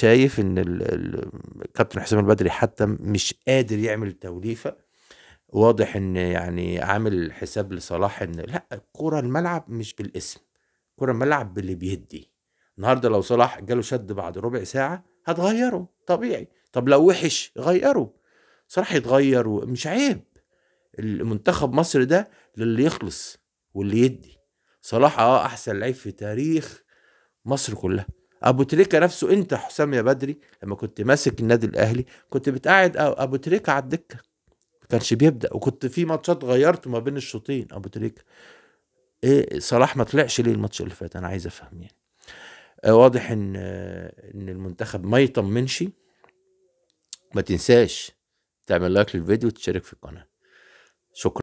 شايف ان الكابتن حسام البدري حتى مش قادر يعمل توليفه واضح ان يعني عامل حساب لصلاح ان لا الكوره الملعب مش بالاسم كره الملعب باللي بيدي النهارده لو صلاح جاله شد بعد ربع ساعه هتغيره طبيعي طب لو وحش غيره صلاح يتغير مش عيب المنتخب مصر ده للي يخلص واللي يدي صلاح اه احسن لعيب في تاريخ مصر كلها ابو تريكه نفسه انت حسام يا بدري لما كنت ماسك النادي الاهلي كنت بتقعد ابو تريكه على الدكه ما كانش بيبدا وكنت في ماتشات غيرته ما بين الشوطين ابو تريكه ايه صلاح ما طلعش ليه الماتش اللي فات انا عايز افهم يعني آه، واضح ان آه، ان المنتخب ما يطمنش ما تنساش تعمل لايك للفيديو وتشارك في القناه شكرا